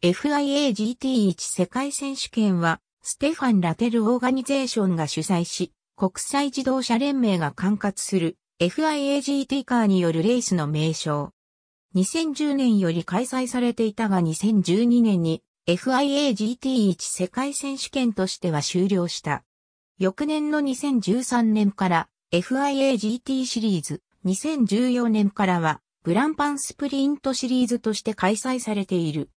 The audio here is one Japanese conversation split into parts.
FIAGT1 世界選手権は、ステファン・ラテル・オーガニゼーションが主催し、国際自動車連盟が管轄する FIAGT カーによるレースの名称。2010年より開催されていたが2012年に FIAGT1 世界選手権としては終了した。翌年の2013年から FIAGT シリーズ、2014年からはブランパンスプリントシリーズとして開催されている。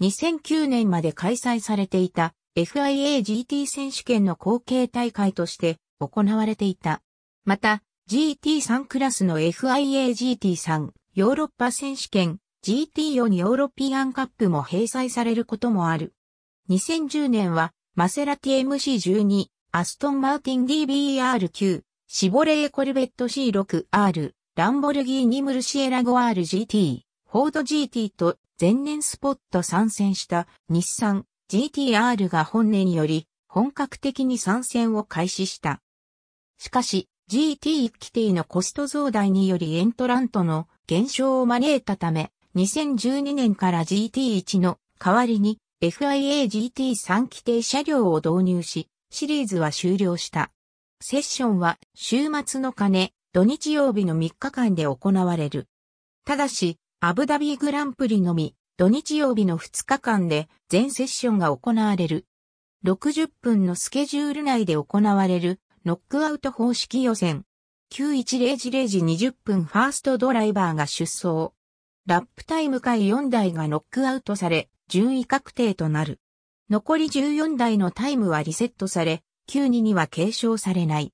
2009年まで開催されていた FIAGT 選手権の後継大会として行われていた。また、GT3 クラスの FIAGT3 ヨーロッパ選手権 GT4 ヨーロピアンカップも閉催されることもある。2010年はマセラティ MC12、アストンマーティン DBR9、シボレーコルベット C6R、ランボルギーニムルシエラゴ r g t フォード GT と前年スポット参戦した日産 GTR が本年より本格的に参戦を開始した。しかし GT 規定のコスト増大によりエントラントの減少を招いたため、2012年から GT1 の代わりに FIA GT3 規定車両を導入し、シリーズは終了した。セッションは週末の金、土日曜日の3日間で行われる。ただし、アブダビグランプリのみ、土日曜日の2日間で全セッションが行われる。60分のスケジュール内で行われるノックアウト方式予選。910時0時20分ファーストドライバーが出走。ラップタイム回4台がノックアウトされ、順位確定となる。残り14台のタイムはリセットされ、92には継承されない。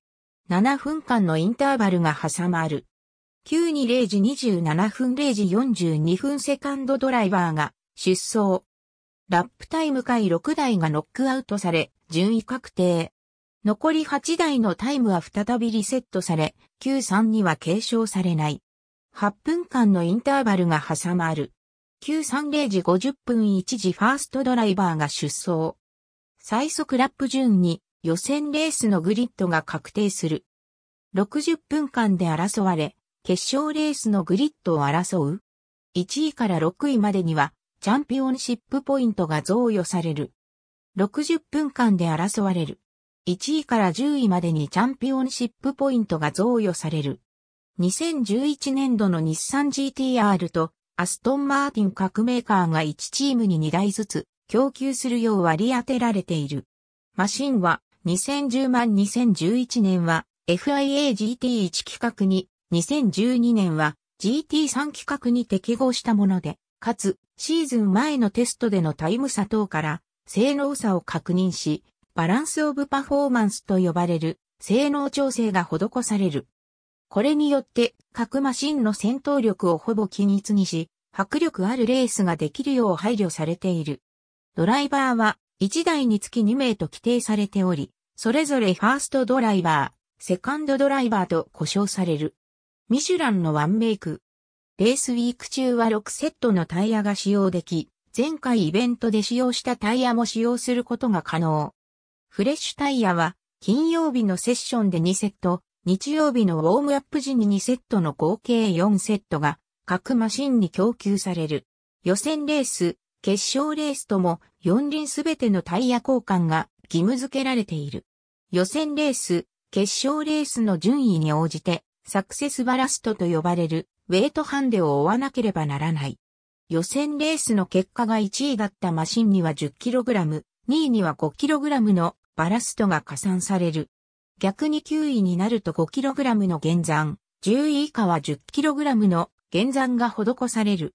7分間のインターバルが挟まる。920時27分0時42分セカンドドライバーが出走。ラップタイム回6台がノックアウトされ、順位確定。残り8台のタイムは再びリセットされ、Q3 には継承されない。8分間のインターバルが挟まる。930時50分1時ファーストドライバーが出走。最速ラップ順に予選レースのグリッドが確定する。60分間で争われ、決勝レースのグリッドを争う。1位から6位までには、チャンピオンシップポイントが贈与される。60分間で争われる。1位から10位までにチャンピオンシップポイントが贈与される。2011年度の日産 GTR とアストンマーティン各メーカーが1チームに2台ずつ供給するよう割り当てられている。マシンは2010万2011年は FIA GT1 企画に2012年は GT3 規格に適合したもので、かつシーズン前のテストでのタイム差等から性能差を確認し、バランスオブパフォーマンスと呼ばれる性能調整が施される。これによって各マシンの戦闘力をほぼ均一にし、迫力あるレースができるよう配慮されている。ドライバーは1台につき2名と規定されており、それぞれファーストドライバー、セカンドドライバーと呼称される。ミシュランのワンメイク。レースウィーク中は6セットのタイヤが使用でき、前回イベントで使用したタイヤも使用することが可能。フレッシュタイヤは、金曜日のセッションで2セット、日曜日のウォームアップ時に2セットの合計4セットが、各マシンに供給される。予選レース、決勝レースとも、4輪すべてのタイヤ交換が義務付けられている。予選レース、決勝レースの順位に応じて、サクセスバラストと呼ばれるウェイトハンデを追わなければならない。予選レースの結果が1位だったマシンには 10kg、2位には 5kg のバラストが加算される。逆に9位になると 5kg の減算、10位以下は 10kg の減算が施される。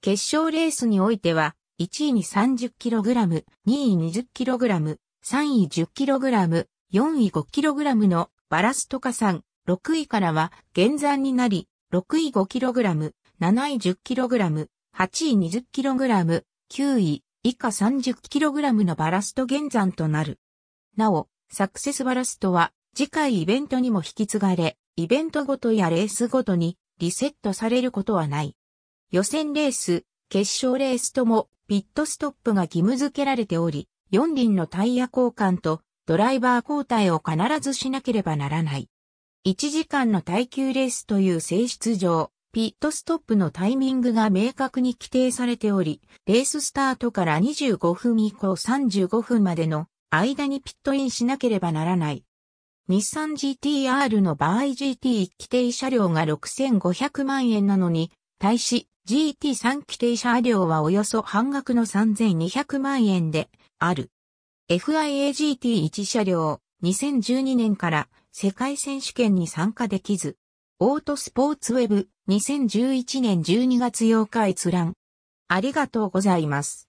決勝レースにおいては、1位に 30kg、2位 20kg、3位 10kg、4位 5kg のバラスト加算、6位からは減算になり、6位 5kg、7位 10kg、8位 20kg、9位以下 30kg のバラスト減算となる。なお、サクセスバラストは次回イベントにも引き継がれ、イベントごとやレースごとにリセットされることはない。予選レース、決勝レースともピットストップが義務付けられており、4輪のタイヤ交換とドライバー交代を必ずしなければならない。1時間の耐久レースという性質上、ピットストップのタイミングが明確に規定されており、レーススタートから25分以降35分までの間にピットインしなければならない。日産 GTR の場合 GT1 規定車両が6500万円なのに、対し GT3 規定車両はおよそ半額の3200万円である。FIA GT1 車両、2012年から世界選手権に参加できず、オートスポーツウェブ2011年12月8日閲覧。ありがとうございます。